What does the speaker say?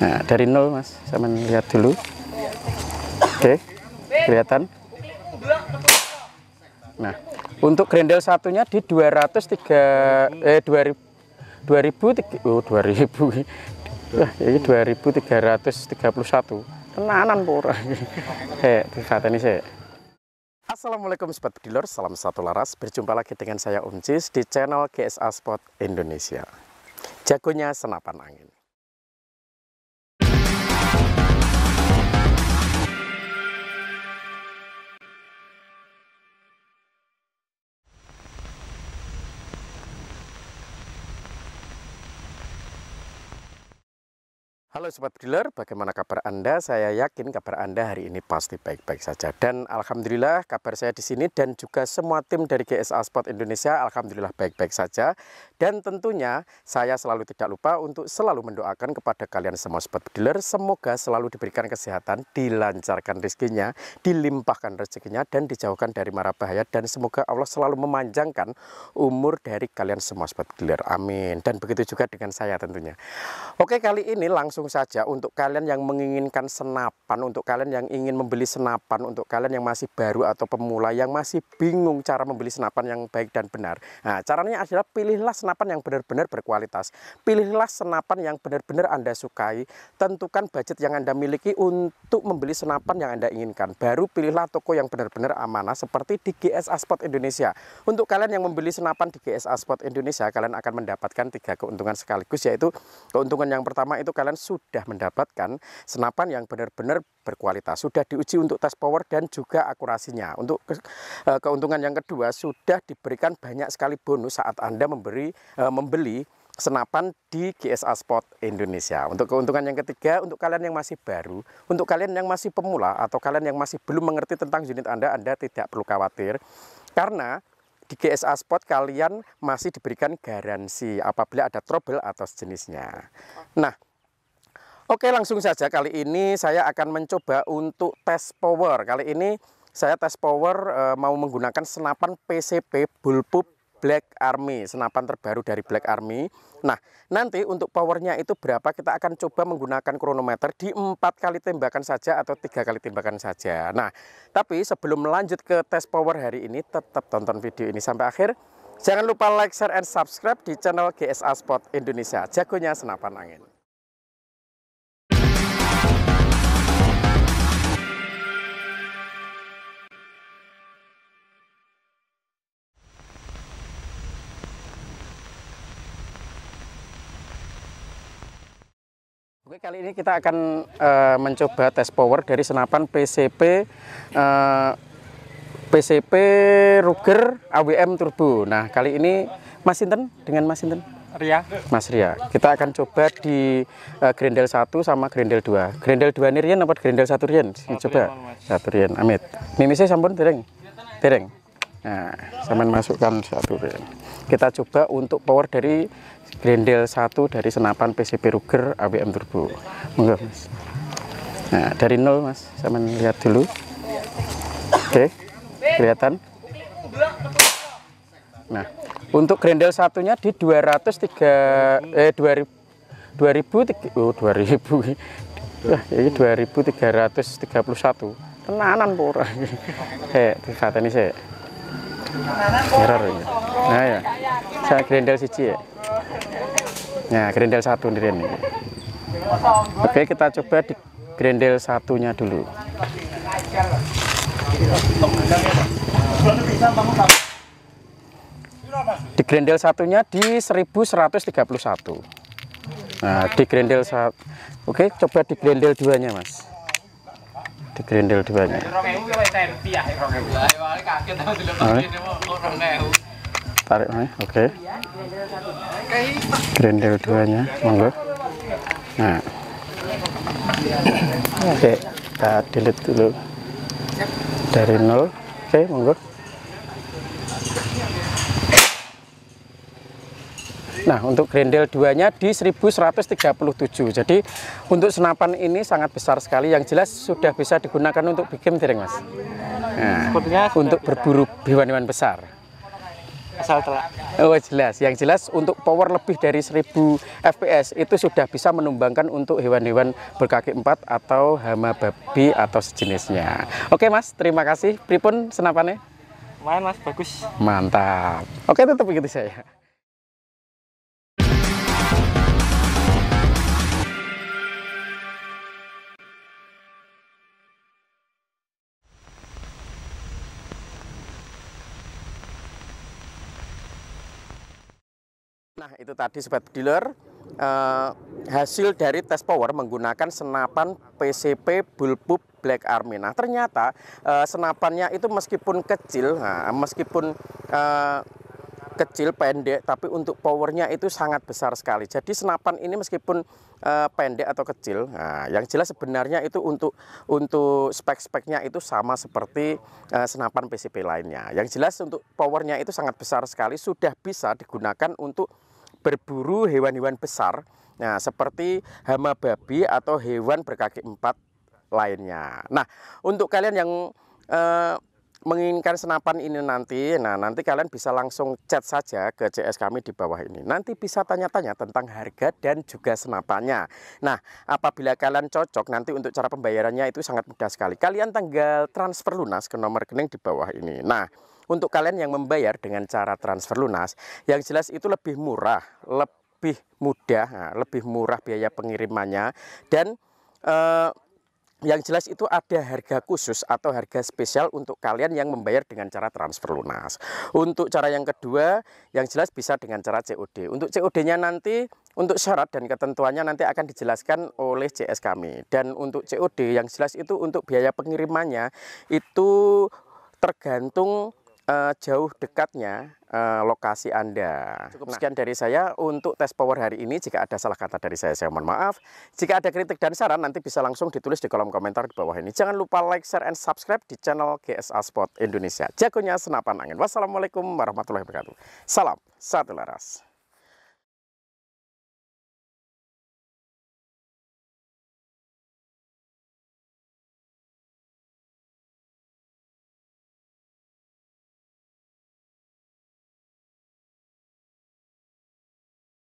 Nah, dari nol mas, saya lihat dulu. Oke, kelihatan. Nah, untuk grendel satunya di 203 eh 2000 2000 oh 2000 Wah, eh, ini 2331. Tenanan pura. dikata eh, ini saya. Assalamualaikum Sobat Pedilor, salam satu laras. Berjumpa lagi dengan saya Cis di channel GSA Spot Indonesia. Jagonya senapan angin. Halo Sobat Dealer, bagaimana kabar Anda? Saya yakin kabar Anda hari ini pasti baik-baik saja. Dan Alhamdulillah kabar saya di sini dan juga semua tim dari GSA Sport Indonesia Alhamdulillah baik-baik saja. Dan tentunya saya selalu tidak lupa untuk selalu mendoakan kepada kalian semua Sobat Dealer. Semoga selalu diberikan kesehatan, dilancarkan rezekinya, dilimpahkan rezekinya, dan dijauhkan dari mara bahaya. Dan semoga Allah selalu memanjangkan umur dari kalian semua Sobat Dealer. Amin. Dan begitu juga dengan saya tentunya. Oke kali ini langsung langsung saja untuk kalian yang menginginkan senapan, untuk kalian yang ingin membeli senapan, untuk kalian yang masih baru atau pemula yang masih bingung cara membeli senapan yang baik dan benar. Nah, caranya adalah pilihlah senapan yang benar-benar berkualitas. Pilihlah senapan yang benar-benar Anda sukai. Tentukan budget yang Anda miliki untuk membeli senapan yang Anda inginkan. Baru pilihlah toko yang benar-benar amanah seperti di GSA Sport Indonesia. Untuk kalian yang membeli senapan di GSA Sport Indonesia, kalian akan mendapatkan tiga keuntungan sekaligus yaitu keuntungan yang pertama itu kalian sudah mendapatkan senapan yang benar-benar berkualitas. Sudah diuji untuk tes power dan juga akurasinya. Untuk eh, keuntungan yang kedua, sudah diberikan banyak sekali bonus saat Anda memberi eh, membeli senapan di GSA Sport Indonesia. Untuk keuntungan yang ketiga, untuk kalian yang masih baru, untuk kalian yang masih pemula atau kalian yang masih belum mengerti tentang unit Anda, Anda tidak perlu khawatir karena di GSA Sport kalian masih diberikan garansi apabila ada trouble atau sejenisnya. Nah, Oke langsung saja kali ini saya akan mencoba untuk tes power Kali ini saya tes power e, mau menggunakan senapan PCP Bullpup Black Army Senapan terbaru dari Black Army Nah nanti untuk powernya itu berapa kita akan coba menggunakan kronometer Di empat kali tembakan saja atau tiga kali tembakan saja Nah tapi sebelum lanjut ke tes power hari ini tetap tonton video ini sampai akhir Jangan lupa like, share, and subscribe di channel GSA Sport Indonesia Jagonya Senapan Angin Oke, kali ini kita akan uh, mencoba tes power dari senapan PCP uh, eh, PCP Ruger AWM Turbo. Nah, kali ini Mas Sinten dengan Mas Sinten? Ria. Mas Ria. Kita akan coba di uh, Grendel 1 sama Grendel 2. Grendel 2 ini Rian apa Grendel 1 Rian? Coba. 1 Rian. Amit. Mimisnya sampun dereng. Dereng. Nah, sampean masukkan satu Rian. Kita coba untuk power dari Grendel satu dari senapan PCB Ruger AWM Turbo. Monggo, Mas. Nah, dari nol, Mas. Saya lihat dulu. Oke. Kelihatan? Nah, untuk grendel satunya di 203 eh 2000 2000 oh 2000. Wah, eh, ini 2331. Tenanan pura. Eh, kata ini saya. Error ya. Nah ya. Saya grendel siji ya. Nah, grendel satu ini. Oke, kita coba di grendel satunya dulu. Di grendel satunya di 1131. Nah, di grendel satu. Oke, coba di grendel duanya, Mas. Di grendel duanya. Tarik, oke. Okay grendel duanya monggo nah oke kita delete dulu dari nol oke monggo Nah, untuk grendel duanya di 1137. Jadi, untuk senapan ini sangat besar sekali yang jelas sudah bisa digunakan untuk bikin tiring, Mas. Nah, untuk berburu hewan-hewan besar asal telak. Oh jelas, yang jelas untuk power lebih dari 1000 fps itu sudah bisa menumbangkan untuk hewan-hewan berkaki empat atau hama babi atau sejenisnya. Oke mas, terima kasih. Pripun senapannya? Main mas, bagus. Mantap. Oke tetap begitu saya. Nah, itu tadi sobat dealer eh, hasil dari tes power menggunakan senapan PCP Bullpup Black Army. Nah, ternyata eh, senapannya itu meskipun kecil, nah, meskipun eh, kecil pendek tapi untuk powernya itu sangat besar sekali jadi senapan ini meskipun uh, pendek atau kecil nah, yang jelas sebenarnya itu untuk untuk spek-speknya itu sama seperti uh, senapan PCP lainnya yang jelas untuk powernya itu sangat besar sekali sudah bisa digunakan untuk berburu hewan-hewan besar nah seperti hama babi atau hewan berkaki empat lainnya. Nah, untuk kalian yang eh, menginginkan senapan ini nanti, nah nanti kalian bisa langsung chat saja ke CS kami di bawah ini. Nanti bisa tanya-tanya tentang harga dan juga senapannya. Nah, apabila kalian cocok nanti untuk cara pembayarannya itu sangat mudah sekali. Kalian tanggal transfer lunas ke nomor rekening di bawah ini. Nah, untuk kalian yang membayar dengan cara transfer lunas, yang jelas itu lebih murah, lebih mudah, nah, lebih murah biaya pengirimannya dan eh, yang jelas itu ada harga khusus atau harga spesial untuk kalian yang membayar dengan cara transfer lunas. Untuk cara yang kedua, yang jelas bisa dengan cara COD. Untuk COD-nya nanti, untuk syarat dan ketentuannya nanti akan dijelaskan oleh CS kami. Dan untuk COD yang jelas itu untuk biaya pengirimannya itu tergantung uh, jauh dekatnya uh, lokasi Anda. Cukup nah. sekian dari saya untuk tes power hari ini. Jika ada salah kata dari saya, saya mohon maaf. Jika ada kritik dan saran, nanti bisa langsung ditulis di kolom komentar di bawah ini. Jangan lupa like, share, and subscribe di channel GSA Sport Indonesia. Jagonya senapan angin. Wassalamualaikum warahmatullahi wabarakatuh. Salam satu laras.